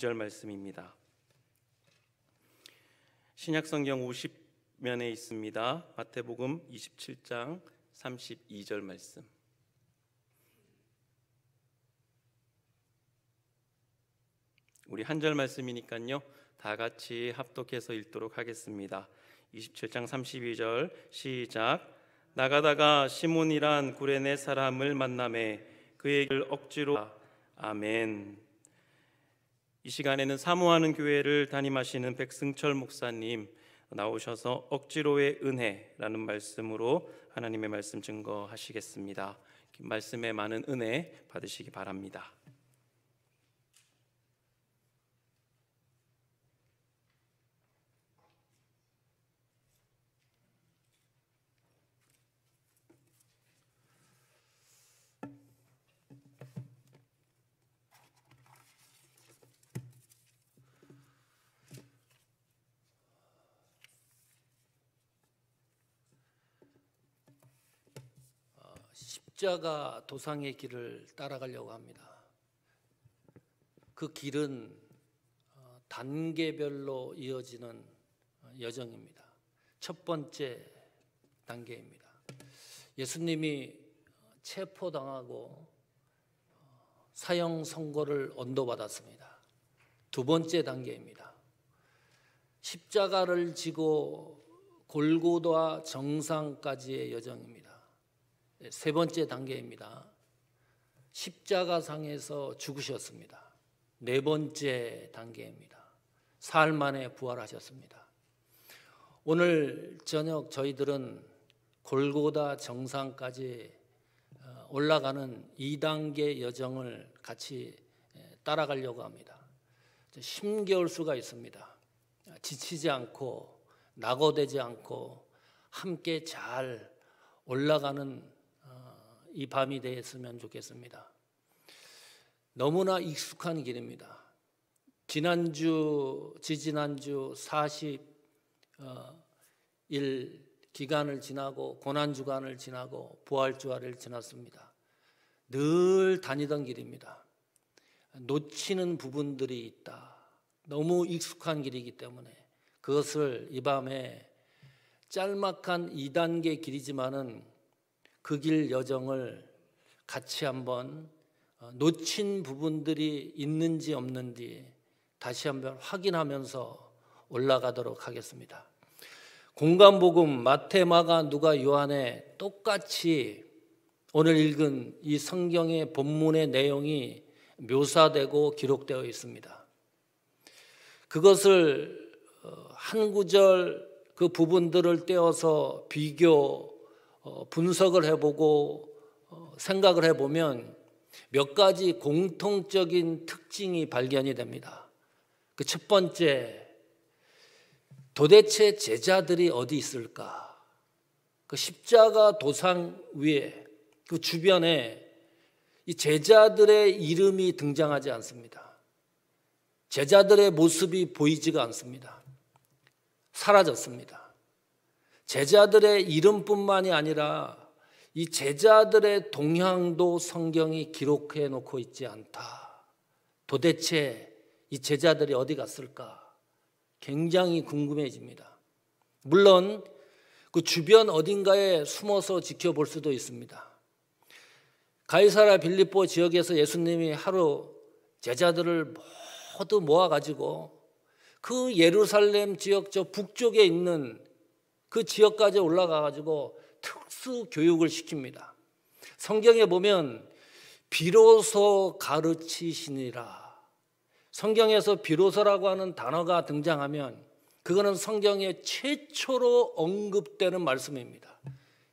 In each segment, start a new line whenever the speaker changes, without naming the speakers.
2절 말씀입니다. 신약 성경 50면에 있습니다. 마태복음 27장 32절 말씀. 우리 한절 말씀이니까요. 다 같이 합독해서 읽도록 하겠습니다. 27장 32절 시작 나가다가 시몬이란 구레네 사람을 만남에 그의 길 억지로 아멘 이 시간에는 사모하는 교회를 담임하시는 백승철 목사님 나오셔서 억지로의 은혜라는 말씀으로 하나님의 말씀 증거하시겠습니다. 말씀에 많은 은혜 받으시기 바랍니다. 십자가 도상의 길을 따라가려고 합니다. 그 길은 어, 단계별로 이어지는 어, 여정입니다. 첫 번째 단계입니다. 예수님이 어, 체포당하고 사형 선고를 언도받았습니다. 두 번째 단계입니다. 십자가를 지고 골고다 정상까지의 여정입니다. 세 번째 단계입니다. 십자가상에서 죽으셨습니다. 네 번째 단계입니다. 사흘 만에 부활하셨습니다. 오늘 저녁 저희들은 골고다 정상까지 어, 올라가는 2단계 여정을 같이 따라가려고 합니다. 1 0개 수가 있습니다. 지치지 않고 낙오되지 않고 함께 잘 올라가는 이 밤이 되었으면 좋겠습니다. 너무나 익숙한 길입니다. 지난주, 지지난주 40일 어, 기간을 지나고 고난주간을 지나고 부활주화를 지났습니다. 늘 다니던 길입니다. 놓치는 부분들이 있다. 너무 익숙한 길이기 때문에 그것을 이 밤에 짤막한 2단계 길이지만은 그길 여정을 같이 한번 어, 놓친 부분들이 있는지 없는지 다시 한번 확인하면서 올라가도록 하겠습니다. 공간복음 마태, 마가, 누가, 요한에 똑같이 오늘 읽은 이 성경의 본문의 내용이 묘사되고 기록되어 있습니다. 그것을 어, 한 구절 그 부분들을 떼어서 비교 어, 분석을 해보고 어, 생각을 해보면 몇 가지 공통적인 특징이 발견이 됩니다. 그 첫 번째, 도대체 제자들이 어디 있을까? 그 십자가 도상 위에 그 주변에 이 제자들의 이름이 등장하지 않습니다. 제자들의 모습이 보이지가 않습니다. 사라졌습니다. 제자들의 이름뿐만이 아니라 이 제자들의 동향도 성경이 기록해 놓고 있지 않다. 도대체 이 제자들이 어디 갔을까? 굉장히 궁금해집니다. 물론 그 주변 어딘가에 숨어서 지켜볼 수도 있습니다. 가이사라 빌립보 지역에서 예수님이 하루 제자들을 모두 모아가지고 그 예루살렘 지역 저 북쪽에 있는 그 지역까지 올라가 가지고 특수 교육을 시킵니다. 성경에 보면 비로소 가르치시니라. 성경에서 비로소라고 하는 단어가 등장하면 그거는 성경에 최초로 언급되는 말씀입니다.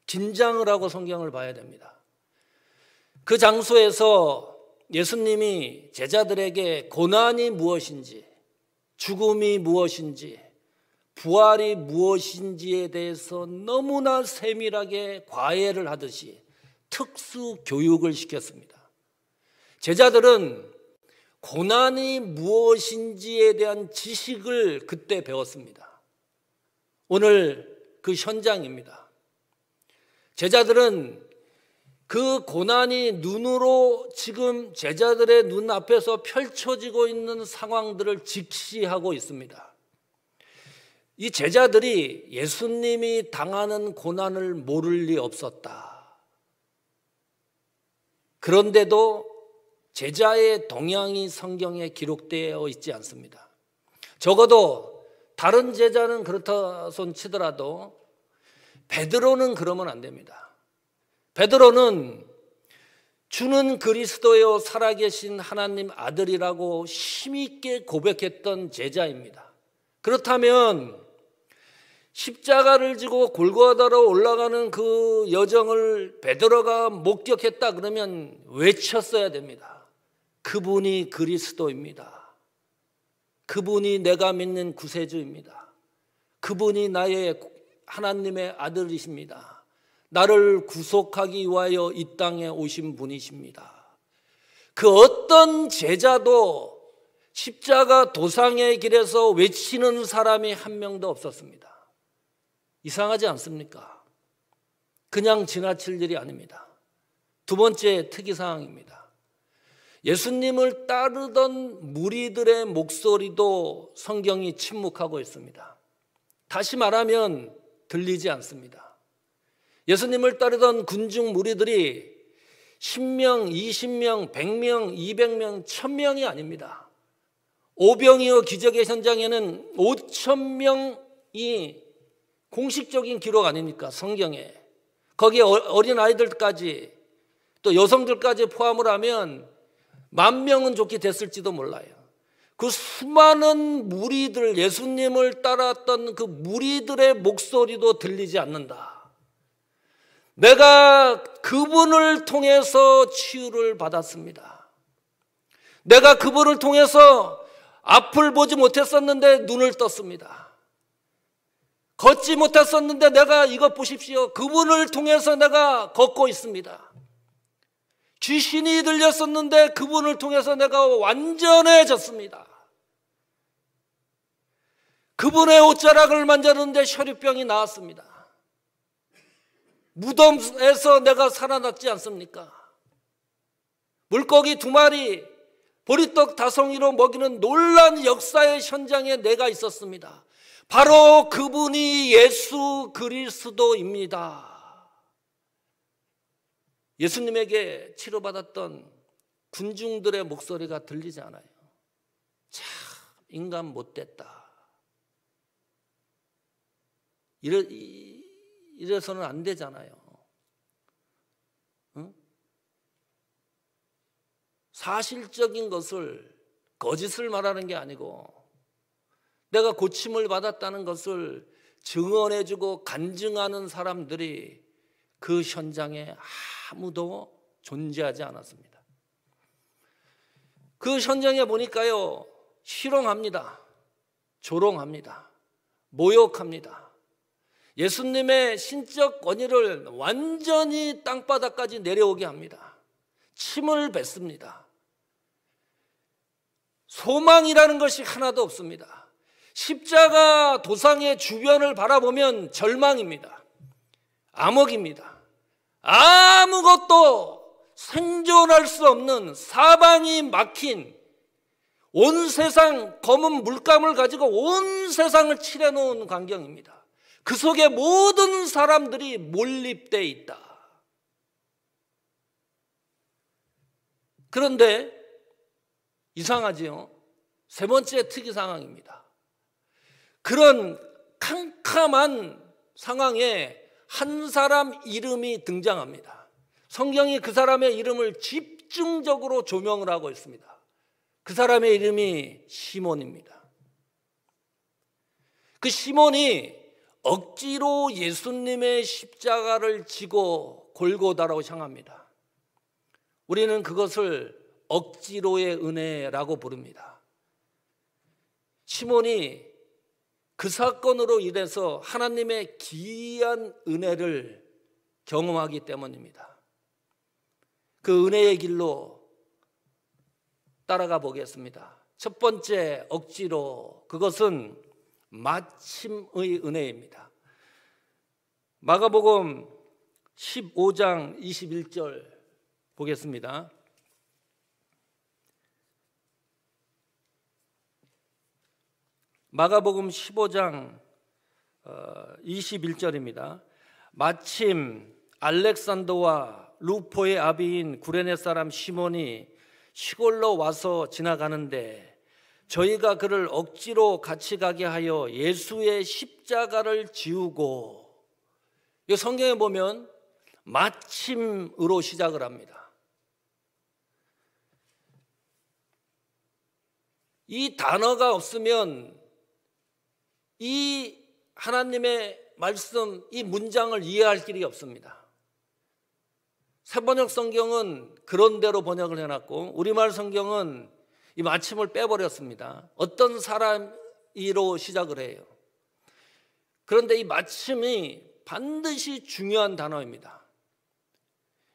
긴장을 하고 성경을 봐야 됩니다. 그 장소에서 예수님이 제자들에게 고난이 무엇인지, 죽음이 무엇인지, 부활이 무엇인지에 대해서 너무나 세밀하게 과외를 하듯이 특수 교육을 시켰습니다. 제자들은 고난이 무엇인지에 대한 지식을 그때 배웠습니다. 오늘 그 현장입니다. 제자들은 그 고난이 눈으로 지금 제자들의 눈앞에서 펼쳐지고 있는 상황들을 직시하고 있습니다. 이 제자들이 예수님이 당하는 고난을 모를 리 없었다. 그런데도 제자의 동향이 성경에 기록되어 있지 않습니다. 적어도 다른 제자는 그렇다 손치더라도 베드로는 그러면 안 됩니다. 베드로는 주는 그리스도여 살아계신 하나님 아들이라고 힘있게 고백했던 제자입니다. 그렇다면 십자가를 지고 골고다로 올라가는 그 여정을 베드로가 목격했다 그러면 외쳤어야 됩니다. 그분이 그리스도입니다. 그분이 내가 믿는 구세주입니다. 그분이 나의 하나님의 아들이십니다. 나를 구속하기 위하여 이 땅에 오신 분이십니다. 그 어떤 제자도 십자가 도상의 길에서 외치는 사람이 한 명도 없었습니다. 이상하지 않습니까? 그냥 지나칠 일이 아닙니다. 두 번째 특이사항입니다. 예수님을 따르던 무리들의 목소리도 성경이 침묵하고 있습니다. 다시 말하면 들리지 않습니다. 예수님을 따르던 군중 무리들이 10명, 20명, 100명, 200명, 1000명이 아닙니다. 오병이어 기적의 현장에는 5천명이 공식적인 기록 아닙니까? 성경에. 거기에 어, 어린 아이들까지 또 여성들까지 포함을 하면 만 명은 좋게 됐을지도 몰라요. 그 수많은 무리들 예수님을 따랐던 그 무리들의 목소리도 들리지 않는다. 내가 그분을 통해서 치유를 받았습니다. 내가 그분을 통해서 앞을 보지 못했었는데 눈을 떴습니다. 걷지 못했었는데 내가 이것 보십시오. 그분을 통해서 내가 걷고 있습니다. 귀신이 들렸었는데 그분을 통해서 내가 완전해졌습니다. 그분의 옷자락을 만졌는데 혈유병이 나왔습니다. 무덤에서 내가 살아났지 않습니까? 물고기 두 마리, 보리떡 다송이로 먹이는 놀란 역사의 현장에 내가 있었습니다. 바로 그분이 예수 그리스도입니다. 예수님에게 치료받았던 군중들의 목소리가 들리지 않아요. 참, 인간 못됐다. 이래, 이래서는 안 되잖아요. 응? 사실적인 것을, 거짓을 말하는 게 아니고, 내가 고침을 받았다는 것을 증언해주고 간증하는 사람들이 그 현장에 아무도 존재하지 않았습니다. 그 현장에 보니까요, 실롱합니다. 조롱합니다. 모욕합니다. 예수님의 신적 권위를 완전히 땅바닥까지 내려오게 합니다. 침을 뱉습니다. 소망이라는 것이 하나도 없습니다. 십자가 도상의 주변을 바라보면 절망입니다. 암흑입니다. 아무것도 생존할 수 없는 사방이 막힌 온 세상 검은 물감을 가지고 온 세상을 칠해놓은 광경입니다. 그 속에 모든 사람들이 몰립돼 있다. 그런데 이상하지요. 세 번째 특이 상황입니다. 그런 캄캄한 상황에 한 사람 이름이 등장합니다. 성경이 그 사람의 이름을 집중적으로 조명을 하고 있습니다. 그 사람의 이름이 시몬입니다. 그 시몬이 억지로 예수님의 십자가를 지고 골고다라고 향합니다. 우리는 그것을 억지로의 은혜라고 부릅니다. 시몬이 그 사건으로 인해서 하나님의 기이한 은혜를 경험하기 때문입니다. 그 은혜의 길로 따라가 보겠습니다. 첫 번째 억지로 그것은 마침의 은혜입니다. 마가복음 15장 21절 보겠습니다. 마가복음 15장 21절입니다. 어, 마침 알렉산더와 루포의 아비인 구레네 사람 시몬이 시골로 와서 지나가는데 저희가 그를 억지로 같이 가게 하여 예수의 십자가를 지우고 이 성경에 보면 마침으로 시작을 합니다. 이 단어가 없으면 이 하나님의 말씀, 이 문장을 이해할 길이 없습니다. 새번역 성경은 그런대로 번역을 해놨고, 우리말 성경은 이 마침을 빼버렸습니다. 어떤 사람이로 시작을 해요. 그런데 이 마침이 반드시 중요한 단어입니다.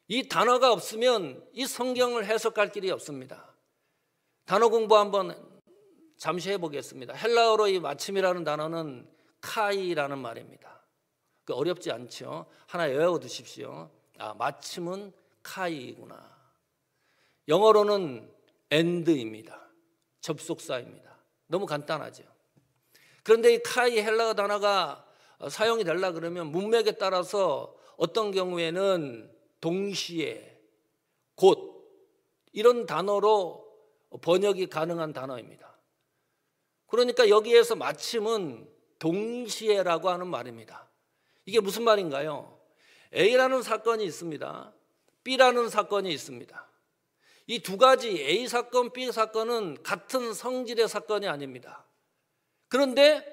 이 단어가 없으면 이 성경을 해석할 길이 없습니다. 단어 공부 한번 잠시 해보겠습니다. 헬라어로 이 마침이라는 단어는 카이라는 말입니다. 그 어렵지 않죠. 하나 외워두십시오. 아, 마침은 카이구나. 영어로는 e n 입니다 접속사입니다. 너무 간단하죠. 그런데 이 카이 헬라어 단어가 사용이 되려 그러면 문맥에 따라서 어떤 경우에는 동시에 곧 이런 단어로 번역이 가능한 단어입니다. 그러니까 여기에서 마침은 동시에라고 하는 말입니다. 이게 무슨 말인가요? A라는 사건이 있습니다. B라는 사건이 있습니다. 이 두 가지 A 사건, B 사건은 같은 성질의 사건이 아닙니다. 그런데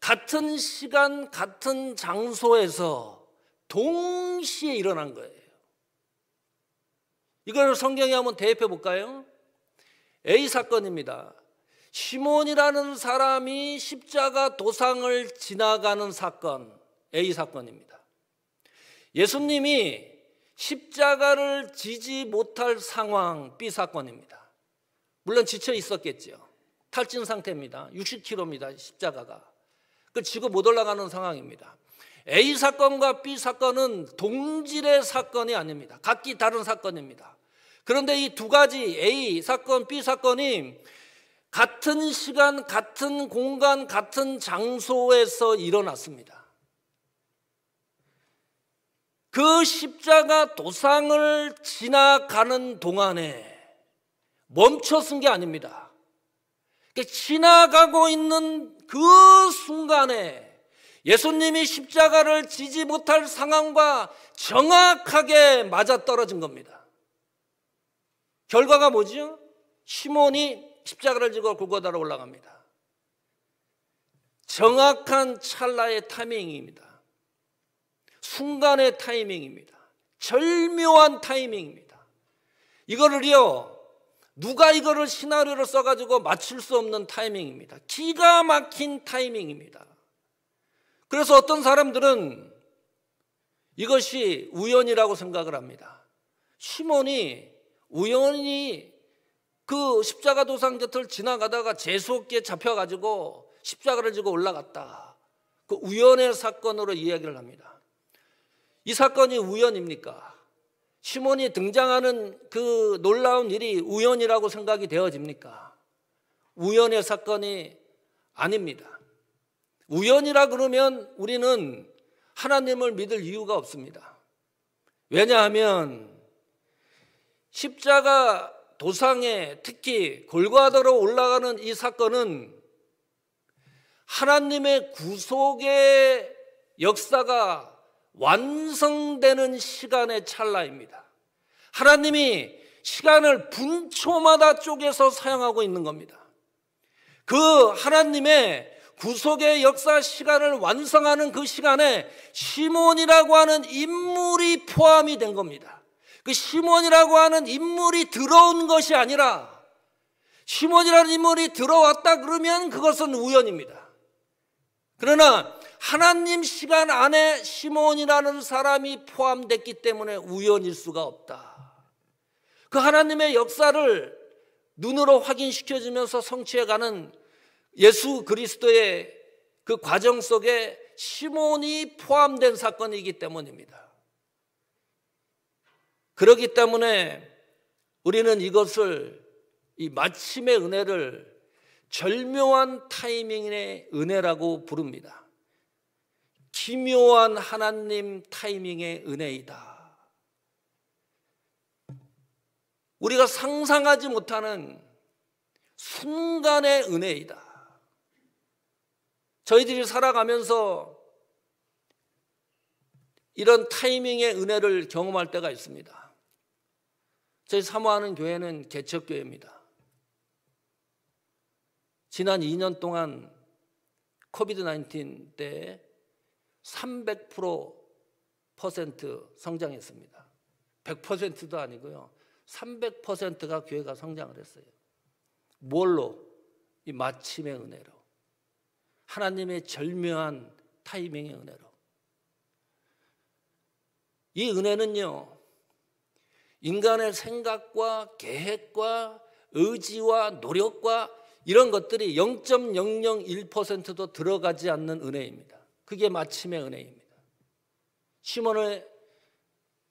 같은 시간, 같은 장소에서 동시에 일어난 거예요. 이걸 성경에 한번 대입해 볼까요? A 사건입니다. 시몬이라는 사람이 십자가 도상을 지나가는 사건, A 사건입니다. 예수님이 십자가를 지지 못할 상황, B 사건입니다. 물론 지쳐 있었겠지 탈진 상태입니다. 60km입니다. 십자가가. 그 지고 못 올라가는 상황입니다. A 사건과 B 사건은 동질의 사건이 아닙니다. 각기 다른 사건입니다. 그런데 이 두 가지 A 사건, B 사건이 같은 시간, 같은 공간, 같은 장소에서 일어났습니다. 그 십자가 도상을 지나가는 동안에 멈춰선 게 아닙니다. 그러니까 지나가고 있는 그 순간에 예수님이 십자가를 지지 못할 상황과 정확하게 맞아떨어진 겁니다. 결과가 뭐죠? 시몬이 십자가를 지고 구고다로 올라갑니다. 정확한 찰나의 타이밍입니다. 순간의 타이밍입니다. 절묘한 타이밍입니다. 이거를요, 누가 이거를 시나리오를 써가지고 맞출 수 없는 타이밍입니다. 기가 막힌 타이밍입니다. 그래서 어떤 사람들은 이것이 우연이라고 생각을 합니다. 시몬이 우연히 그 십자가 도상 곁을 지나가다가 재수없게 잡혀가지고 십자가를 지고 올라갔다. 그 우연의 사건으로 이야기를 합니다. 이 사건이 우연입니까? 시몬이 등장하는 그 놀라운 일이 우연이라고 생각이 되어집니까? 우연의 사건이 아닙니다. 우연이라 그러면 우리는 하나님을 믿을 이유가 없습니다. 왜냐하면 십자가 도상에 특히 골과도로 올라가는 이 사건은 하나님의 구속의 역사가 완성되는 시간의 찰나입니다. 하나님이 시간을 분초마다 쪼개서 사용하고 있는 겁니다. 그 하나님의 구속의 역사 시간을 완성하는 그 시간에 시몬이라고 하는 인물이 포함이 된 겁니다. 그 시몬이라고 하는 인물이 들어온 것이 아니라 시몬이라는 인물이 들어왔다 그러면 그것은 우연입니다. 그러나 하나님 시간 안에 시몬이라는 사람이 포함됐기 때문에 우연일 수가 없다. 그 하나님의 역사를 눈으로 확인시켜주면서 성취해가는 예수 그리스도의 그 과정 속에 시몬이 포함된 사건이기 때문입니다. 그렇기 때문에 우리는 이것을 이 마침의 은혜를 절묘한 타이밍의 은혜라고 부릅니다. 기묘한 하나님 타이밍의 은혜이다. 우리가 상상하지 못하는 순간의 은혜이다. 저희들이 살아가면서 이런 타이밍의 은혜를 경험할 때가 있습니다. 저희 사모하는 교회는 개척교회입니다. 지난 2년 동안 코비드 19때 300% 성장했습니다. 100%도 아니고요. 300%가 교회가 성장을 했어요. 뭘로? 이 마침의 은혜로. 하나님의 절묘한 타이밍의 은혜로. 이 은혜는요. 인간의 생각과 계획과 의지와 노력과 이런 것들이 0.001%도 들어가지 않는 은혜입니다. 그게 마침의 은혜입니다. 시몬의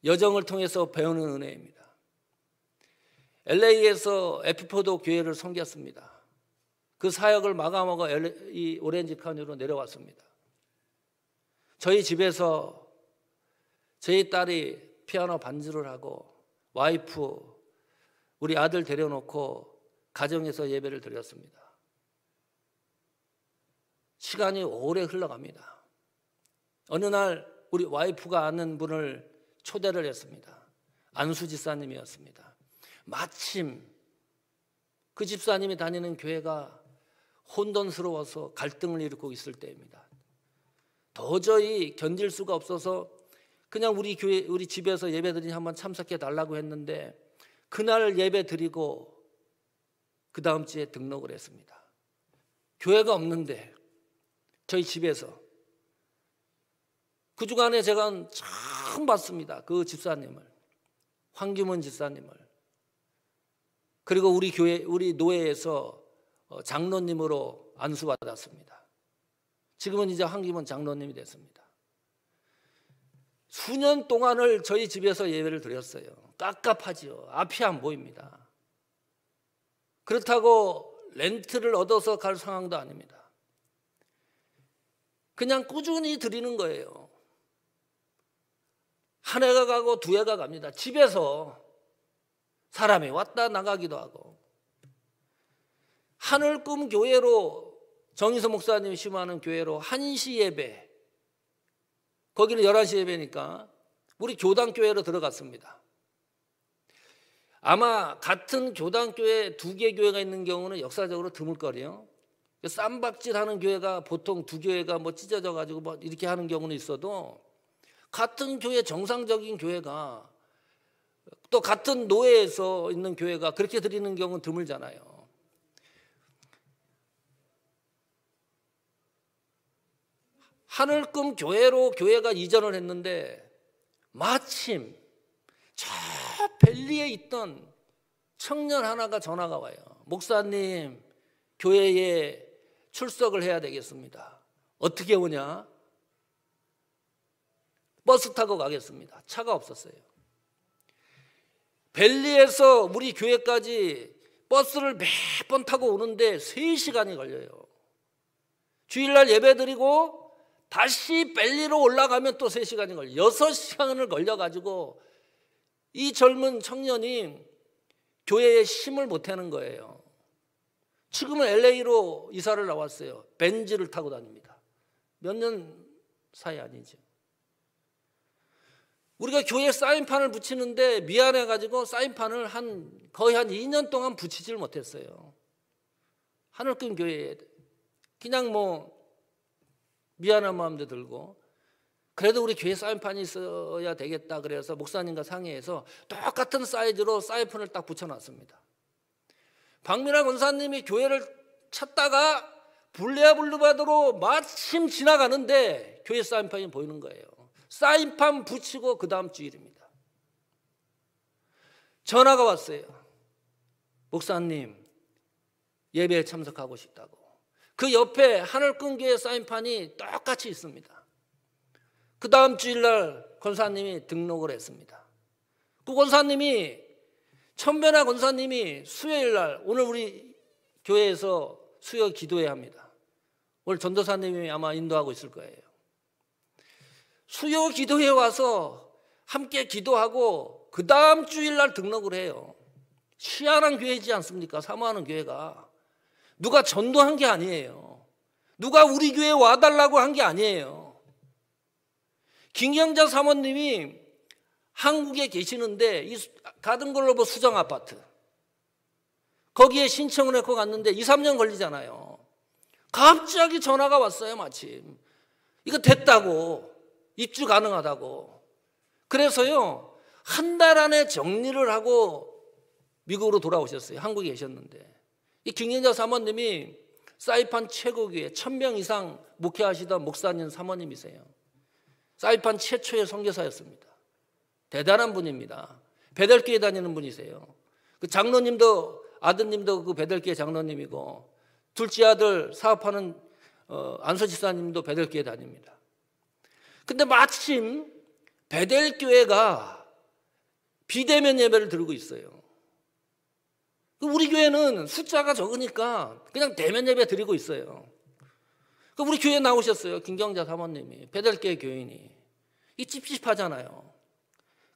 여정을 통해서 배우는 은혜입니다. LA에서 에피포도 교회를 섬겼습니다. 그 사역을 마감하고 이 오렌지 카뉴로 내려왔습니다. 저희 집에서 저희 딸이 피아노 반주를 하고 와이프, 우리 아들 데려놓고 가정에서 예배를 드렸습니다. 시간이 오래 흘러갑니다. 어느 날 우리 와이프가 아는 분을 초대를 했습니다. 안수 집사님이었습니다 마침 그 집사님이 다니는 교회가 혼돈스러워서 갈등을 일으키고 있을 때입니다. 도저히 견딜 수가 없어서 그냥 우리 교회 우리 집에서 예배드리니 한번 참석해 달라고 했는데 그날 예배드리고 그 다음 주에 등록을 했습니다. 교회가 없는데 저희 집에서 그 주간에 제가 처음 봤습니다. 그 집사님을 황규문 집사님을 그리고 우리 교회 우리 노예에서 어, 장로님으로 안수받았습니다. 지금은 이제 황기문 장로님이 됐습니다. 수년 동안을 저희 집에서 예배를 드렸어요. 깝깝하지요. 앞이 안 보입니다. 그렇다고 렌트를 얻어서 갈 상황도 아닙니다. 그냥 꾸준히 드리는 거예요. 한 해가 가고 두 해가 갑니다. 집에서 사람이 왔다 나가기도 하고 하늘꿈 교회로 정희서 목사님 심하는 교회로 한시 예배 거기는 11시 예배니까 우리 교당교회로 들어갔습니다. 아마 같은 교단교회 두 개 교회가 있는 경우는 역사적으로 드물거리요. 그 쌈박질 하는 교회가 보통 두 교회가 뭐 찢어져 가지고 뭐 이렇게 하는 경우는 있어도 같은 교회 정상적인 교회가 또 같은 노예에서 있는 교회가 그렇게 드리는 경우는 드물잖아요. 하늘금 교회로 교회가 이전을 했는데 마침 저 벨리에 있던 청년 하나가 전화가 와요. 목사님, 교회에 출석을 해야 되겠습니다. 어떻게 오냐? 버스 타고 가겠습니다. 차가 없었어요. 벨리에서 우리 교회까지 버스를 몇 번 타고 오는데 3시간이 걸려요. 주일날 예배 드리고 다시 벨리로 올라가면 또 3시간이 걸려. 6시간을 걸려가지고 이 젊은 청년이 교회에 힘을 못하는 거예요. 지금은 LA로 이사를 나왔어요. 벤지를 타고 다닙니다. 몇 년 사이 아니죠. 우리가 교회 사인판을 붙이는데 미안해가지고 사인판을 한 거의 한 2년 동안 붙이질 못했어요. 하늘끈 교회에 그냥 뭐 미안한 마음도 들고 그래도 우리 교회 사인판이 있어야 되겠다 그래서 목사님과 상의해서 똑같은 사이즈로 사인판을 딱 붙여놨습니다. 박미라 권사님이 교회를 찾다가 불레아블루바드로 마침 지나가는데 교회 사인판이 보이는 거예요. 사인판 붙이고 그 다음 주일입니다. 전화가 왔어요. 목사님 예배에 참석하고 싶다고. 그 옆에 하늘끈기의 사인판이 똑같이 있습니다. 그 다음 주일날 권사님이 등록을 했습니다. 그 권사님이 천변아 권사님이 수요일날 오늘 우리 교회에서 수요 기도회 합니다. 오늘 전도사님이 아마 인도하고 있을 거예요. 수요 기도회 와서 함께 기도하고 그 다음 주일날 등록을 해요. 시한한 교회지 않습니까? 사모하는 교회가. 누가 전도한 게 아니에요. 누가 우리 교회 에 와달라고 한 게 아니에요. 김경자 사모님이 한국에 계시는데 이 가든글로브 뭐 수정 아파트 거기에 신청을 했고 갔는데 2, 3년 걸리잖아요. 갑자기 전화가 왔어요, 마침. 이거 됐다고. 입주 가능하다고. 그래서요, 한 달 안에 정리를 하고 미국으로 돌아오셨어요. 한국에 계셨는데. 이 김경자 사모님이 사이판 최고기에 천명 이상 목회하시던 목사님 사모님이세요. 사이판 최초의 선교사였습니다. 대단한 분입니다. 배달교회 다니는 분이세요. 그 장로님도 아드님도 그배달교 장로님이고 둘째 아들 사업하는 어, 안서 지사님도 배달교회 다닙니다. 근데 마침 베델 교회가 비대면 예배를 들고 있어요. 그 우리 교회는 숫자가 적으니까 그냥 대면 예배 드리고 있어요. 그 우리 교회 나오셨어요. 김경자 사모님이. 배달계 교인이. 이 찝찝하잖아요.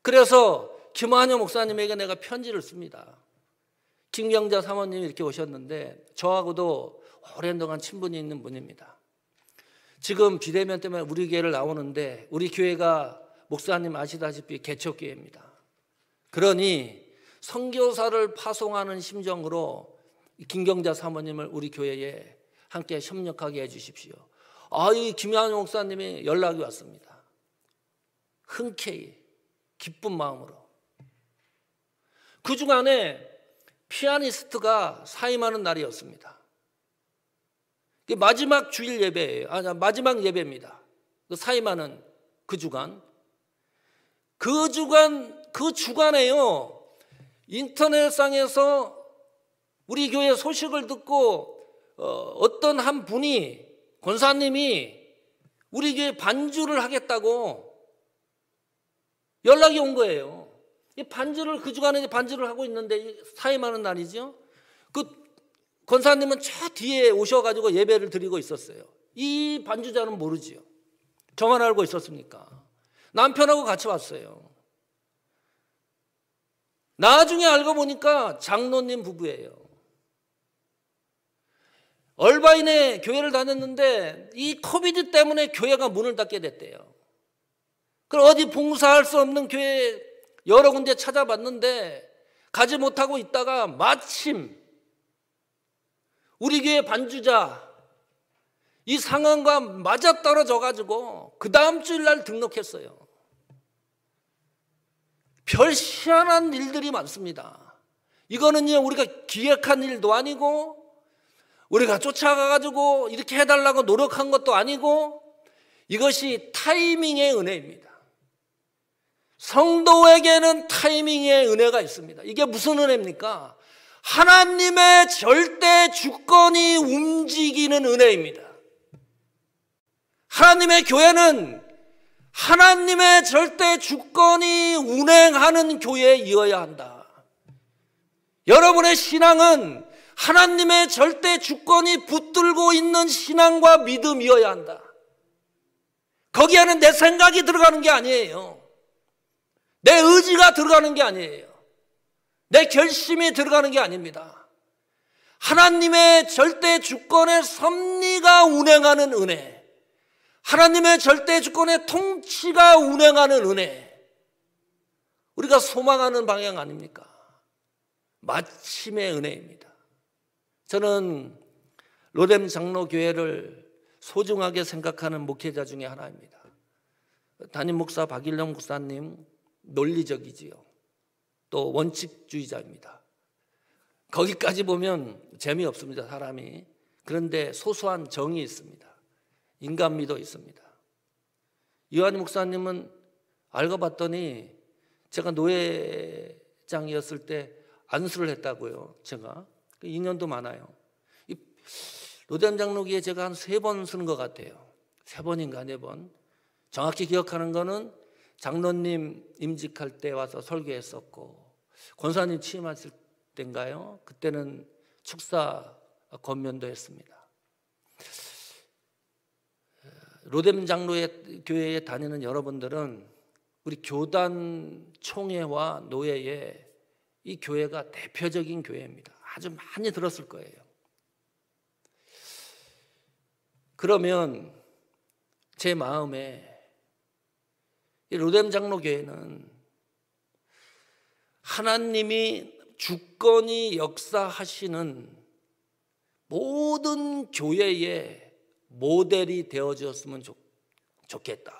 그래서 김한여 목사님에게 내가 편지를 씁니다. 김경자 사모님이 이렇게 오셨는데 저하고도 오랜동안 친분이 있는 분입니다. 지금 비대면 때문에 우리 교회를 나오는데 우리 교회가 목사님 아시다시피 개척교회입니다. 그러니 성교사를 파송하는 심정으로 김경자 사모님을 우리 교회에 함께 협력하게 해주십시오. 아이 김현 목사님이 연락이 왔습니다. 흔쾌히 기쁜 마음으로 그 중간에 피아니스트가 사임하는 날이었습니다. 마지막 주일 예배예요. 아, 마지막 예배입니다. 그 사임하는 그 주간. 그 주간, 그 주간에요. 인터넷상에서 우리 교회 소식을 듣고 어, 떤한 분이 권사님이 우리 교회 반주를 하겠다고 연락이 온 거예요. 이 반주를 그 주간에 반주를 하고 있는데 사임하는 날이죠. 그 권사님은 저 뒤에 오셔가지고 예배를 드리고 있었어요. 이 반주자는 모르지요. 저만 알고 있었습니까? 남편하고 같이 왔어요. 나중에 알고 보니까 장로님 부부예요. 얼바인에 교회를 다녔는데 이 코비드 때문에 교회가 문을 닫게 됐대요. 그럼 어디 봉사할 수 없는 교회 여러 군데 찾아봤는데 가지 못하고 있다가 마침 우리 교회 반주자 이 상황과 맞아떨어져 가지고 그 다음 주일날 등록했어요. 별시한한 일들이 많습니다. 이거는요, 우리가 기획한 일도 아니고, 우리가 쫓아가가지고 이렇게 해달라고 노력한 것도 아니고, 이것이 타이밍의 은혜입니다. 성도에게는 타이밍의 은혜가 있습니다. 이게 무슨 은혜입니까? 하나님의 절대 주권이 움직이는 은혜입니다. 하나님의 교회는 하나님의 절대 주권이 운행하는 교회이어야 한다. 여러분의 신앙은 하나님의 절대 주권이 붙들고 있는 신앙과 믿음이어야 한다. 거기에는 내 생각이 들어가는 게 아니에요. 내 의지가 들어가는 게 아니에요. 내 결심이 들어가는 게 아닙니다. 하나님의 절대 주권의 섭리가 운행하는 은혜. 하나님의 절대 주권의 통치가 운행하는 은혜. 우리가 소망하는 방향 아닙니까? 마침의 은혜입니다. 저는 로뎀 장로교회를 소중하게 생각하는 목회자 중에 하나입니다. 담임 목사 박일령 목사님 논리적이지요. 또 원칙주의자입니다. 거기까지 보면 재미없습니다, 사람이. 그런데 소소한 정이 있습니다. 인간미도 있습니다. 이완 목사님은 알고 봤더니 제가 노예장이었을 때 안수를 했다고요. 제가 그 인연도 많아요. 로뎀 장로기에 제가 한 세 번쓴것 같아요. 세 번인가 네 번. 정확히 기억하는 거는 장로님 임직할 때 와서 설교했었고 권사님 취임하실 때인가요? 그때는 축사 권면도 했습니다. 로뎀 장로의 교회에 다니는 여러분들은 우리 교단 총회와 노예에이 교회가 대표적인 교회입니다. 아주 많이 들었을 거예요. 그러면 제 마음에 이 로뎀 장로교회는 하나님이 주권이 역사하시는 모든 교회의 모델이 되어 주었으면 좋겠다.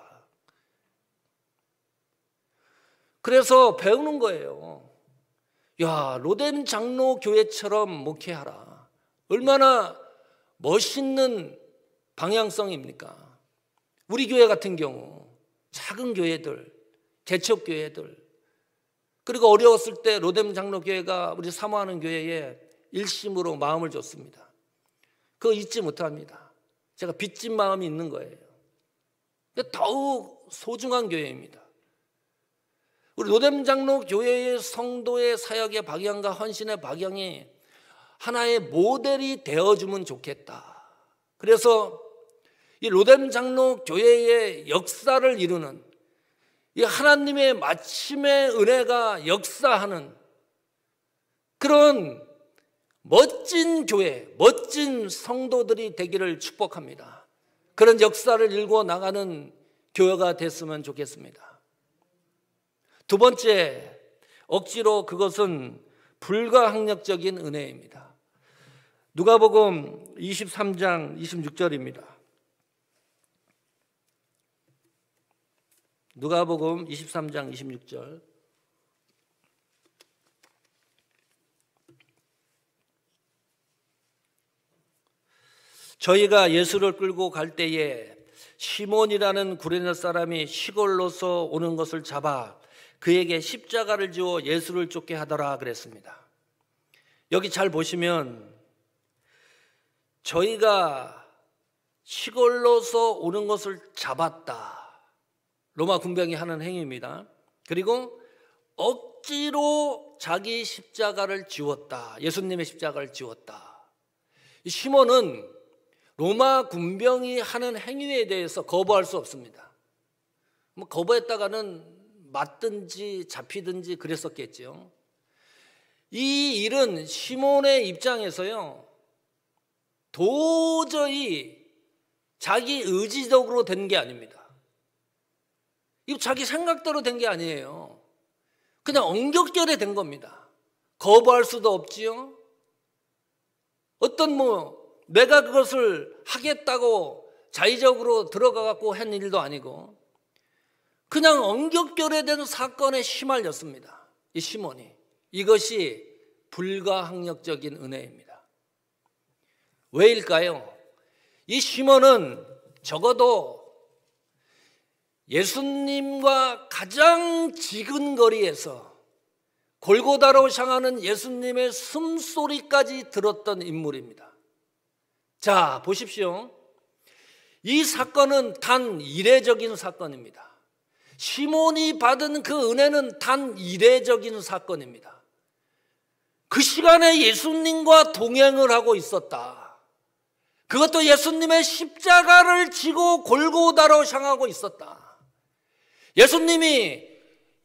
그래서 배우는 거예요. 야, 로뎀 장로 교회처럼 목회하라. 얼마나 멋있는 방향성입니까? 우리 교회 같은 경우 작은 교회들, 개척 교회들 그리고 어려웠을 때 로뎀 장로 교회가 우리 사모하는 교회에 일심으로 마음을 줬습니다. 그거 잊지 못합니다. 제가 빚진 마음이 있는 거예요. 더욱 소중한 교회입니다. 우리 노 d 장로 교회의 성도의 사역의 방향과 헌신의 방향이 하나의 모델이 되어주면 좋겠다. 그래서 이 로뎀 장로 교회의 역사를 이루는 이 하나님의 마침의 은혜가 역사하는 그런 멋진 교회, 멋진 성도들이 되기를 축복합니다. 그런 역사를 읽고 나가는 교회가 됐으면 좋겠습니다. 두 번째, 억지로 그것은 불가항력적인 은혜입니다. 누가복음 23장 26절입니다. 누가복음 23장 26절. 저희가 예수를 끌고 갈 때에 시몬이라는 구레네 사람이 시골로서 오는 것을 잡아 그에게 십자가를 지워 예수를 쫓게 하더라 그랬습니다. 여기 잘 보시면 저희가 시골로서 오는 것을 잡았다. 로마 군병이 하는 행위입니다. 그리고 억지로 자기 십자가를 지웠다. 예수님의 십자가를 지웠다. 시몬은 로마 군병이 하는 행위에 대해서 거부할 수 없습니다. 뭐 거부했다가는 맞든지 잡히든지 그랬었겠지이 일은 시몬의 입장에서요. 도저히 자기 의지적으로 된 게 아닙니다. 이거 자기 생각대로 된 게 아니에요. 그냥 엉격결에 된 겁니다. 거부할 수도 없지요. 어떤 뭐 내가 그것을 하겠다고 자의적으로 들어가 갖고 한 일도 아니고 그냥 엄격결에 된 사건에 휘말렸습니다. 이 시몬이 이것이 불가항력적인 은혜입니다. 왜일까요? 이 시몬은 적어도 예수님과 가장 지근 거리에서 골고다로 향하는 예수님의 숨소리까지 들었던 인물입니다. 자, 보십시오. 이 사건은 단 이례적인 사건입니다. 시몬이 받은 그 은혜는 단 이례적인 사건입니다. 그 시간에 예수님과 동행을 하고 있었다. 그것도 예수님의 십자가를 지고 골고다로 향하고 있었다. 예수님이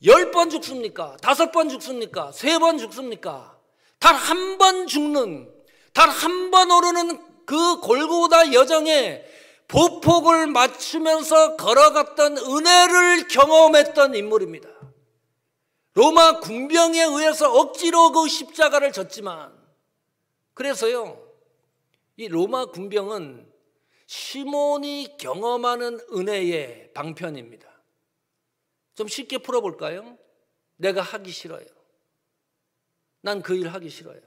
열 번 죽습니까? 다섯 번 죽습니까? 세 번 죽습니까? 단 한 번 죽는, 단 한 번 오르는 그 골고다 여정에 보폭을 맞추면서 걸어갔던 은혜를 경험했던 인물입니다. 로마 군병에 의해서 억지로 그 십자가를 졌지만 그래서요. 이 로마 군병은 시몬이 경험하는 은혜의 방편입니다. 좀 쉽게 풀어볼까요? 내가 하기 싫어요. 난 그 일 하기 싫어요.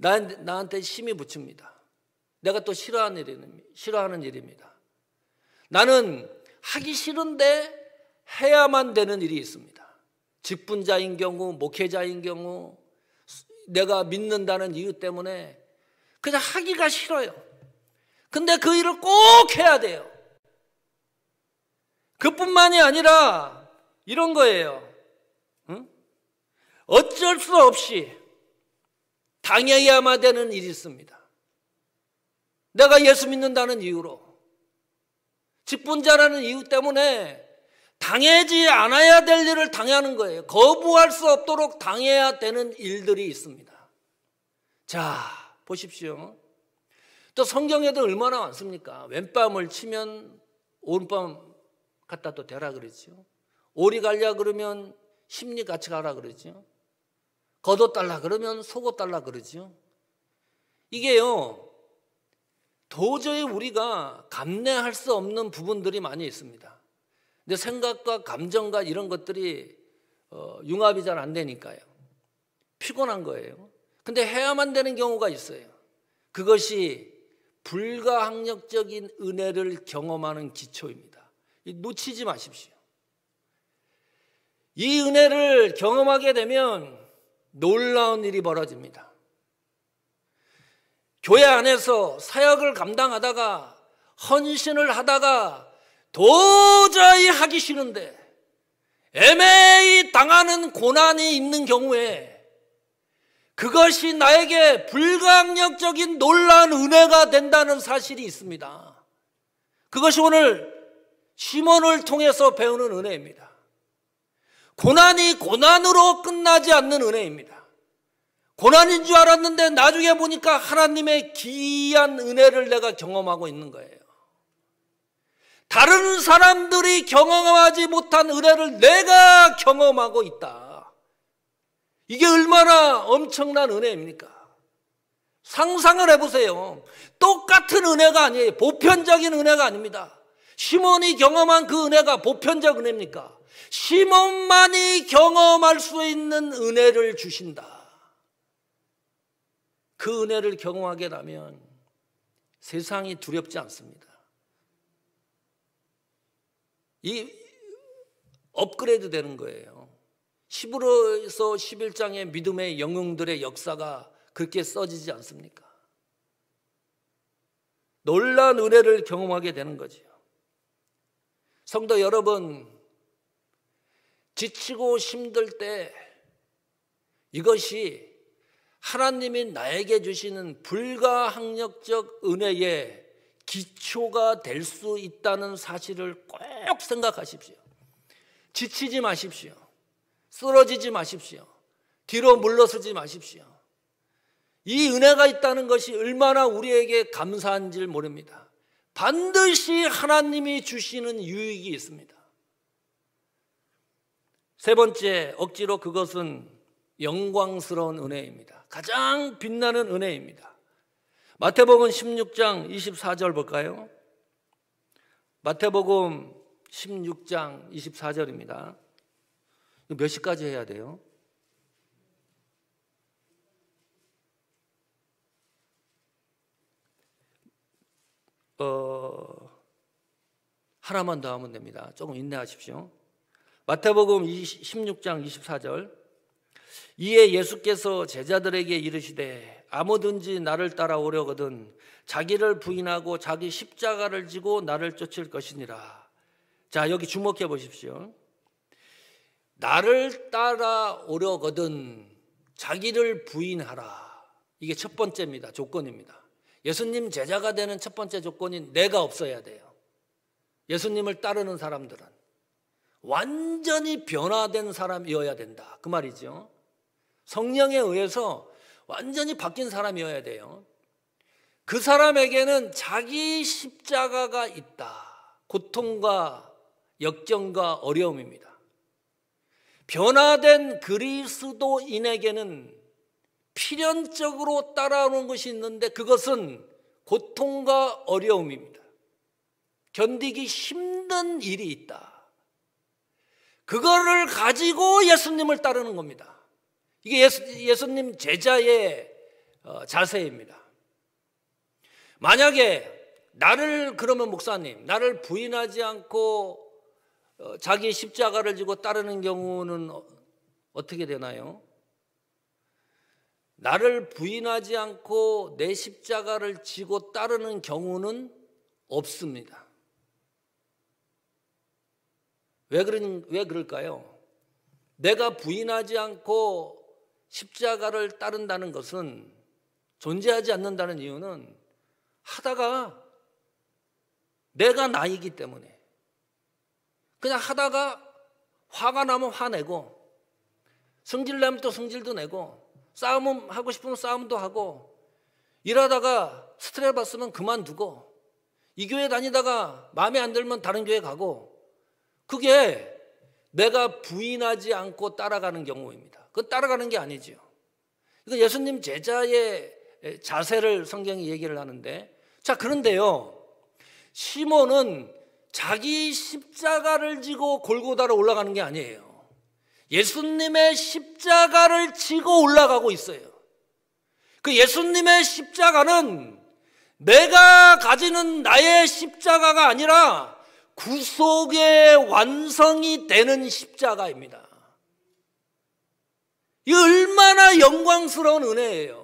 나, 한테 힘이 붙입니다. 내가 또 싫어하는, 일이, 싫어하는 일입니다. 나는 하기 싫은데 해야만 되는 일이 있습니다. 직분자인 경우, 목회자인 경우, 내가 믿는다는 이유 때문에 그냥 하기가 싫어요. 근데 그 일을 꼭 해야 돼요. 그뿐만이 아니라 이런 거예요. 응? 어쩔 수 없이 당해야만 되는 일이 있습니다. 내가 예수 믿는다는 이유로 직분자라는 이유 때문에 당하지 않아야 될 일을 당하는 거예요. 거부할 수 없도록 당해야 되는 일들이 있습니다. 자, 보십시오. 또 성경에도 얼마나 많습니까? 왼밤을 치면 오른밤 갖다 또 대라 그랬죠. 오리 갈려 그러면 심리 같이 가라 그랬죠. 겉옷 달라 그러면 속어 달라 그러지요. 이게요. 도저히 우리가 감내할 수 없는 부분들이 많이 있습니다. 근데 생각과 감정과 이런 것들이 어, 융합이 잘 안 되니까요. 피곤한 거예요. 근데 해야만 되는 경우가 있어요. 그것이 불가항력적인 은혜를 경험하는 기초입니다. 놓치지 마십시오. 이 은혜를 경험하게 되면 놀라운 일이 벌어집니다. 교회 안에서 사역을 감당하다가 헌신을 하다가 도저히 하기 싫은데 애매히 당하는 고난이 있는 경우에 그것이 나에게 불강력적인 놀라운 은혜가 된다는 사실이 있습니다. 그것이 오늘 시몬을 통해서 배우는 은혜입니다. 고난이 고난으로 끝나지 않는 은혜입니다. 고난인 줄 알았는데 나중에 보니까 하나님의 기이한 은혜를 내가 경험하고 있는 거예요. 다른 사람들이 경험하지 못한 은혜를 내가 경험하고 있다. 이게 얼마나 엄청난 은혜입니까? 상상을 해보세요. 똑같은 은혜가 아니에요. 보편적인 은혜가 아닙니다. 시몬이 경험한 그 은혜가 보편적 은혜입니까? 시몬만이 경험할 수 있는 은혜를 주신다. 그 은혜를 경험하게 되면 세상이 두렵지 않습니다. 이 업그레이드 되는 거예요. 시부로서 11장의 믿음의 영웅들의 역사가 그렇게 써지지 않습니까? 놀란 은혜를 경험하게 되는 거지요. 성도 여러분, 지치고 힘들 때 이것이 하나님이 나에게 주시는 불가항력적 은혜의 기초가 될 수 있다는 사실을 꼭 생각하십시오. 지치지 마십시오. 쓰러지지 마십시오. 뒤로 물러서지 마십시오. 이 은혜가 있다는 것이 얼마나 우리에게 감사한지를 모릅니다. 반드시 하나님이 주시는 유익이 있습니다. 세 번째, 억지로 그것은 영광스러운 은혜입니다. 가장 빛나는 은혜입니다. 마태복음 16장 24절 볼까요? 마태복음 16장 24절입니다. 몇 시까지 해야 돼요? 어, 하나만 더 하면 됩니다. 조금 인내하십시오. 마태복음 16장 24절 이에 예수께서 제자들에게 이르시되 아무든지 나를 따라오려거든 자기를 부인하고 자기 십자가를 지고 나를 쫓을 것이니라. 자, 여기 주목해 보십시오. 나를 따라오려거든 자기를 부인하라. 이게 첫 번째입니다. 조건입니다. 예수님 제자가 되는 첫 번째 조건인 내가 없어야 돼요. 예수님을 따르는 사람들은 완전히 변화된 사람이어야 된다. 그 말이죠. 성령에 의해서 완전히 바뀐 사람이어야 돼요. 그 사람에게는 자기 십자가가 있다. 고통과 역정과 어려움입니다. 변화된 그리스도인에게는 필연적으로 따라오는 것이 있는데 그것은 고통과 어려움입니다. 견디기 힘든 일이 있다. 그거를 가지고 예수님을 따르는 겁니다. 이게 예수, 님 제자의 어, 자세입니다. 만약에 나를 그러면 목사님 나를 부인하지 않고 어, 자기 십자가를 지고 따르는 경우는 어, 어떻게 되나요? 나를 부인하지 않고 내 십자가를 지고 따르는 경우는 없습니다. 왜, 그런, 왜 그럴까요? 내가 부인하지 않고 십자가를 따른다는 것은 존재하지 않는다는 이유는 하다가 내가 나이기 때문에 그냥 하다가 화가 나면 화내고 성질 내면또 성질도 내고 싸움 하고 싶으면 싸움도 하고 일하다가 스트레스 받으면 그만두고 이 교회 다니다가 마음에 안 들면 다른 교회 가고 그게 내가 부인하지 않고 따라가는 경우입니다. 그 따라가는 게 아니지요. 이거 예수님 제자의 자세를 성경이 얘기를 하는데 자 그런데요. 시몬은 자기 십자가를 지고 골고다로 올라가는 게 아니에요. 예수님의 십자가를 지고 올라가고 있어요. 그 예수님의 십자가는 내가 가지는 나의 십자가가 아니라 구속의 완성이 되는 십자가입니다. 이 얼마나 영광스러운 은혜예요.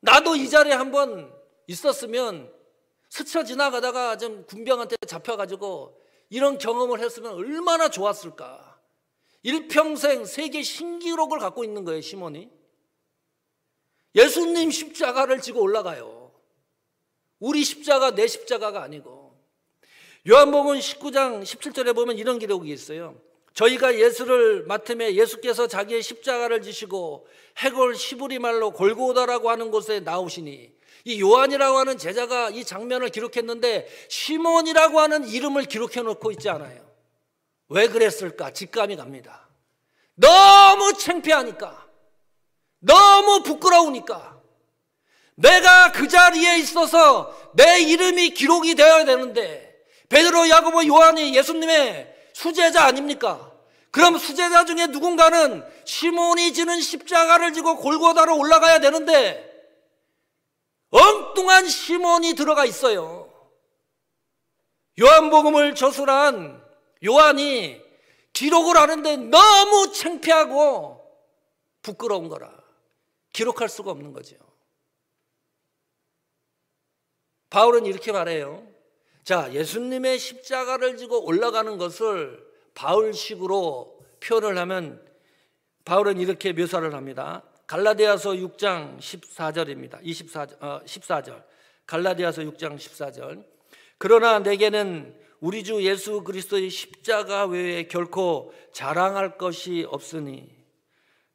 나도 이 자리에 한번 있었으면 스쳐 지나가다가 좀 군병한테 잡혀가지고 이런 경험을 했으면 얼마나 좋았을까. 일평생 세계 신기록을 갖고 있는 거예요, 시몬이. 예수님 십자가를 지고 올라가요. 우리 십자가 내 십자가가 아니고 요한복음 19장 17절에 보면 이런 기록이 있어요. 저희가 예수를 맡음에 예수께서 자기의 십자가를 지시고 해골 시부리말로 골고다라고 하는 곳에 나오시니 이 요한이라고 하는 제자가 이 장면을 기록했는데 시몬이라고 하는 이름을 기록해 놓고 있지 않아요. 왜 그랬을까? 직감이 갑니다. 너무 창피하니까. 너무 부끄러우니까. 내가 그 자리에 있어서 내 이름이 기록이 되어야 되는데 베드로, 야고보, 요한이 예수님의 수제자 아닙니까? 그럼 수제자 중에 누군가는 시몬이 지는 십자가를 지고 골고다로 올라가야 되는데 엉뚱한 시몬이 들어가 있어요. 요한복음을 저술한 요한이 기록을 하는데 너무 창피하고 부끄러운 거라 기록할 수가 없는 거죠. 바울은 이렇게 말해요. 자, 예수님의 십자가를 지고 올라가는 것을 바울식으로 표현을 하면 바울은 이렇게 묘사를 합니다. 갈라디아서 6장 14절입니다. 2 4 어, 14절. 갈라디아서 6장 14절. 그러나 내게는 우리 주 예수 그리스도의 십자가 외에 결코 자랑할 것이 없으니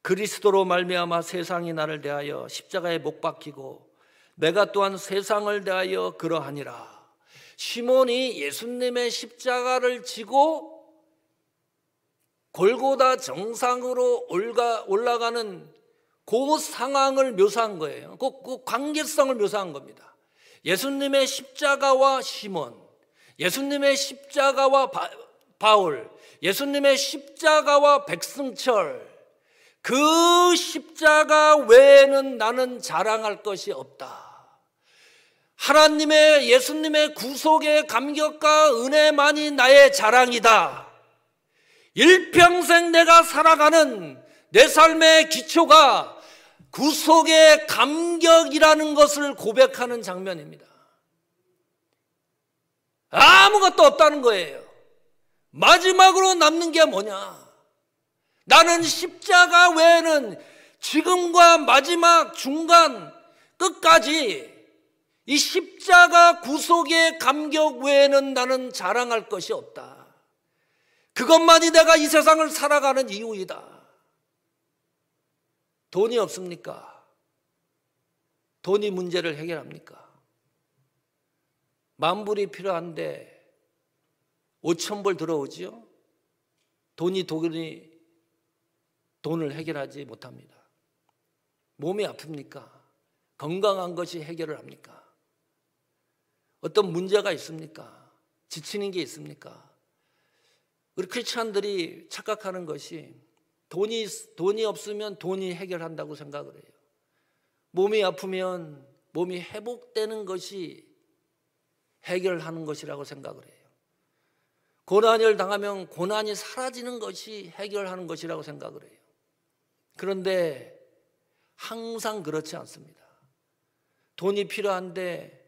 그리스도로 말미암아 세상이 나를 대하여 십자가에 못 박히고 내가 또한 세상을 대하여 그러하니라. 시몬이 예수님의 십자가를 지고 골고다 정상으로 올라가는 그 상황을 묘사한 거예요. 그, 그 관계성을 묘사한 겁니다. 예수님의 십자가와 시몬, 예수님의 십자가와 바, 바울, 예수님의 십자가와 백승철, 그 십자가 외에는 나는 자랑할 것이 없다. 하나님의 예수님의 구속의 감격과 은혜만이 나의 자랑이다. 일평생 내가 살아가는 내 삶의 기초가 구속의 감격이라는 것을 고백하는 장면입니다. 아무것도 없다는 거예요. 마지막으로 남는 게 뭐냐? 나는 십자가 외에는 지금과 마지막 중간 끝까지 이 십자가 구속의 감격 외에는 나는 자랑할 것이 없다. 그것만이 내가 이 세상을 살아가는 이유이다. 돈이 없습니까? 돈이 문제를 해결합니까? 만 불이 필요한데 5천 불 들어오지요? 돈이 돈이 돈을 해결하지 못합니다. 몸이 아픕니까? 건강한 것이 해결을 합니까? 어떤 문제가 있습니까? 지치는 게 있습니까? 우리 크리스천들이 착각하는 것이 돈이 돈이 없으면 돈이 해결한다고 생각을 해요. 몸이 아프면 몸이 회복되는 것이 해결하는 것이라고 생각을 해요. 고난을 당하면 고난이 사라지는 것이 해결하는 것이라고 생각을 해요. 그런데 항상 그렇지 않습니다. 돈이 필요한데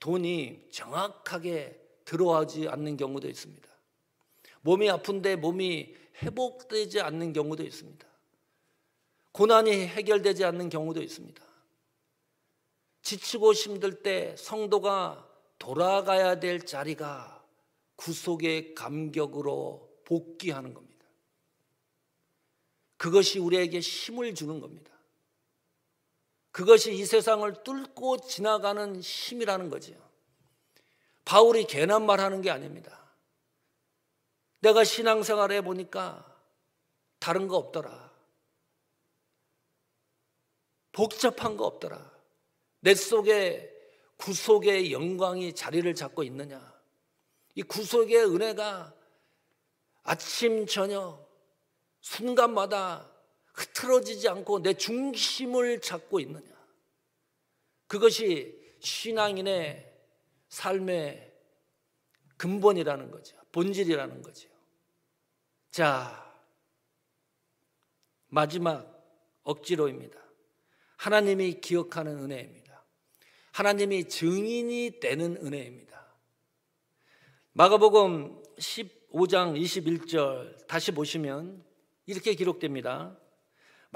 돈이 정확하게 들어오지 않는 경우도 있습니다. 몸이 아픈데 몸이 회복되지 않는 경우도 있습니다. 고난이 해결되지 않는 경우도 있습니다. 지치고 힘들 때 성도가 돌아가야 될 자리가 구속의 감격으로 복귀하는 겁니다. 그것이 우리에게 힘을 주는 겁니다. 그것이 이 세상을 뚫고 지나가는 힘이라는 거지요. 바울이 괜한 말 하는 게 아닙니다. 내가 신앙생활 해보니까 다른 거 없더라. 복잡한 거 없더라. 내 속에 구속의 영광이 자리를 잡고 있느냐. 이 구속의 은혜가 아침, 저녁, 순간마다 흐트러지지 않고 내 중심을 잡고 있느냐. 그것이 신앙인의 삶의 근본이라는 거죠. 본질이라는 거죠. 자, 마지막 억지로입니다. 하나님이 기억하는 은혜입니다. 하나님이 증인이 되는 은혜입니다. 마가복음 15장 21절 다시 보시면 이렇게 기록됩니다.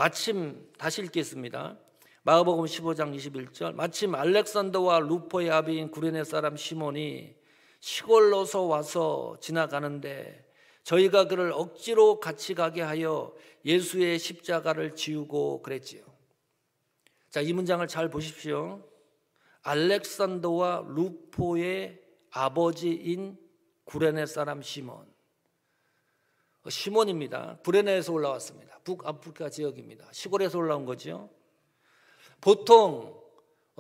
마침 다시 읽겠습니다. 마가복음 15장 21절 마침 알렉산더와 루포의 아비인 구레네 사람 시몬이 시골로서 와서 지나가는데 저희가 그를 억지로 같이 가게 하여 예수의 십자가를 지우고 그랬지요. 자, 이 문장을 잘 보십시오. 알렉산더와 루포의 아버지인 구레네 사람 시몬. 어, 시몬입니다. 구레네에서 올라왔습니다. 북아프리카 지역입니다. 시골에서 올라온 거죠. 보통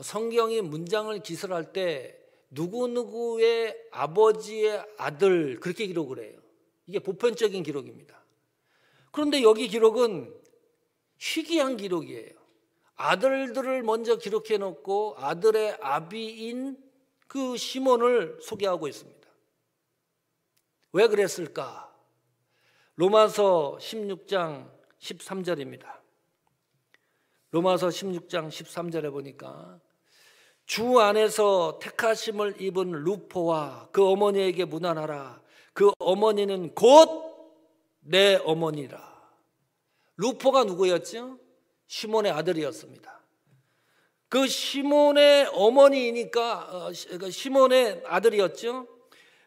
성경이 문장을 기술할 때 누구누구의 아버지의 아들 그렇게 기록을 해요. 이게 보편적인 기록입니다. 그런데 여기 기록은 희귀한 기록이에요. 아들들을 먼저 기록해 놓고 아들의 아비인 그 시몬을 소개하고 있습니다. 왜 그랬을까? 로마서 16장 13절입니다. 로마서 16장 13절에 보니까 주 안에서 택하심을 입은 루포와 그 어머니에게 무난하라. 그 어머니는 곧 내 어머니라. 루포가 누구였죠? 시몬의 아들이었습니다. 그 시몬의 어머니니까 어, 그 시몬의 아들이었죠.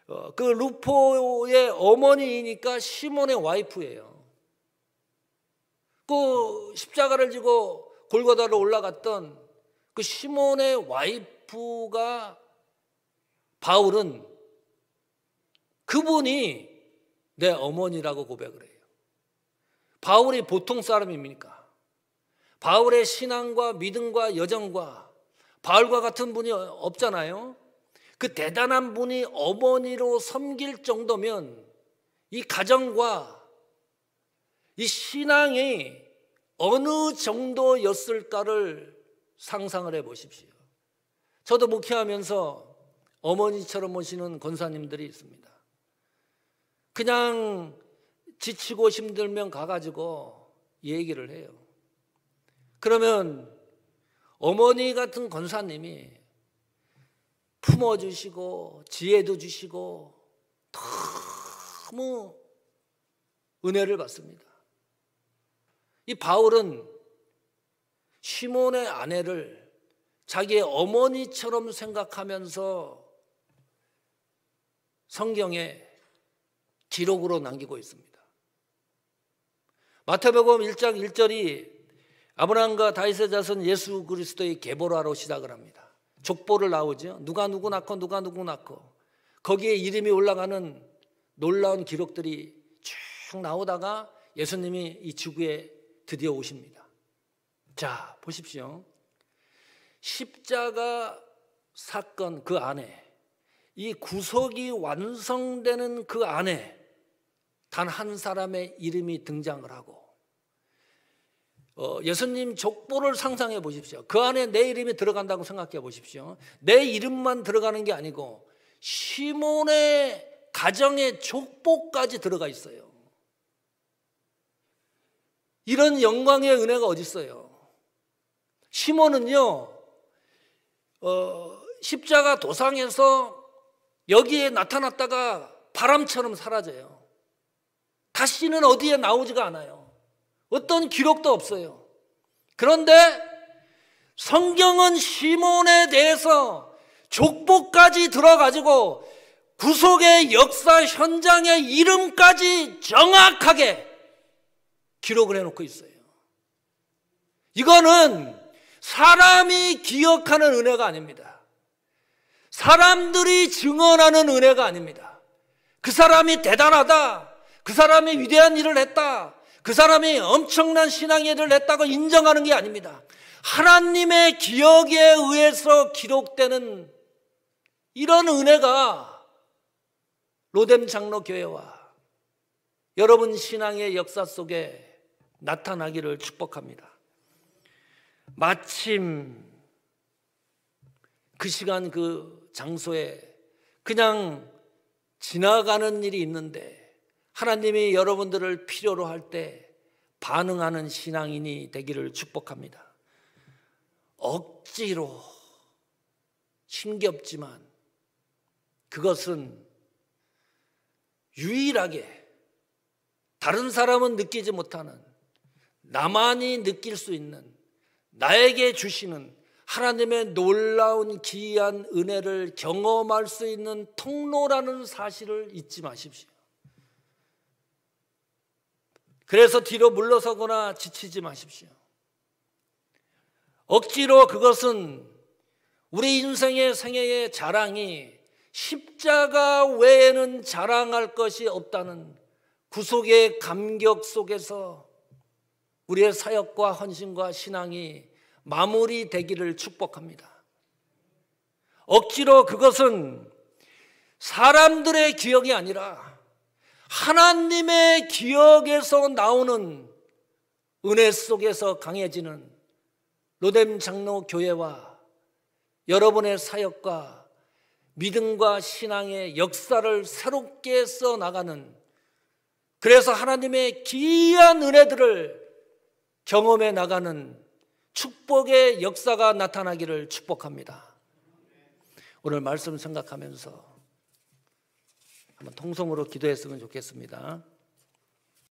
어, 그 루포의 어머니니까 시몬의 와이프예요. 그 십자가를 지고 골고다로 올라갔던 그 시몬의 와이프가 바울은 그분이 내 어머니라고 고백을 해요. 바울이 보통 사람입니까? 바울의 신앙과 믿음과 여정과 바울과 같은 분이 없잖아요. 그 대단한 분이 어머니로 섬길 정도면 이 가정과 이 신앙이 어느 정도였을까를 상상을 해 보십시오. 저도 목회하면서 어머니처럼 모시는 권사님들이 있습니다. 그냥 지치고 힘들면 가가지고 얘기를 해요. 그러면 어머니 같은 권사님이 품어주시고 지혜도 주시고 너무 은혜를 받습니다. 이 바울은 시몬의 아내를 자기의 어머니처럼 생각하면서 성경에 기록으로 남기고 있습니다. 마태복음 1장 1절이 아브라함과 다윗의 자손 예수 그리스도의 계보라로 시작을 합니다. 족보를 나오죠. 누가 누구 낳고 누가 누구 낳고 거기에 이름이 올라가는 놀라운 기록들이 쭉 나오다가 예수님이 이 지구에 드디어 오십니다. 자, 보십시오. 십자가 사건 그 안에 이 구속이 완성되는 그 안에 단 한 사람의 이름이 등장을 하고 어, 예수님 족보를 상상해 보십시오. 그 안에 내 이름이 들어간다고 생각해 보십시오. 내 이름만 들어가는 게 아니고 시몬의 가정의 족보까지 들어가 있어요. 이런 영광의 은혜가 어디 있어요? 시몬은요. 어, 십자가 도상에서 여기에 나타났다가 바람처럼 사라져요. 다시는 어디에 나오지가 않아요. 어떤 기록도 없어요. 그런데 성경은 시몬에 대해서 족보까지 들어가지고 구속의 역사 현장의 이름까지 정확하게 기록을 해놓고 있어요. 이거는 사람이 기억하는 은혜가 아닙니다. 사람들이 증언하는 은혜가 아닙니다. 그 사람이 대단하다. 그 사람이 위대한 일을 했다. 그 사람이 엄청난 신앙의 일을 했다고 인정하는 게 아닙니다. 하나님의 기억에 의해서 기록되는 이런 은혜가 로뎀 장로 교회와 여러분 신앙의 역사 속에 나타나기를 축복합니다. 마침 그 시간 그 장소에 그냥 지나가는 일이 있는데 하나님이 여러분들을 필요로 할 때 반응하는 신앙인이 되기를 축복합니다. 억지로 힘겹지만 그것은 유일하게 다른 사람은 느끼지 못하는 나만이 느낄 수 있는 나에게 주시는 하나님의 놀라운 기이한 은혜를 경험할 수 있는 통로라는 사실을 잊지 마십시오. 그래서 뒤로 물러서거나 지치지 마십시오. 억지로 그것은 우리 인생의 생애의 자랑이 십자가 외에는 자랑할 것이 없다는 구속의 감격 속에서 우리의 사역과 헌신과 신앙이 마무리되기를 축복합니다. 억지로 그것은 사람들의 기억이 아니라 하나님의 기억에서 나오는 은혜 속에서 강해지는 로뎀 장로 교회와 여러분의 사역과 믿음과 신앙의 역사를 새롭게 써 나가는 그래서 하나님의 기이한 은혜들을 경험해 나가는 축복의 역사가 나타나기를 축복합니다. 오늘 말씀 생각하면서 한번 통성으로 기도했으면 좋겠습니다.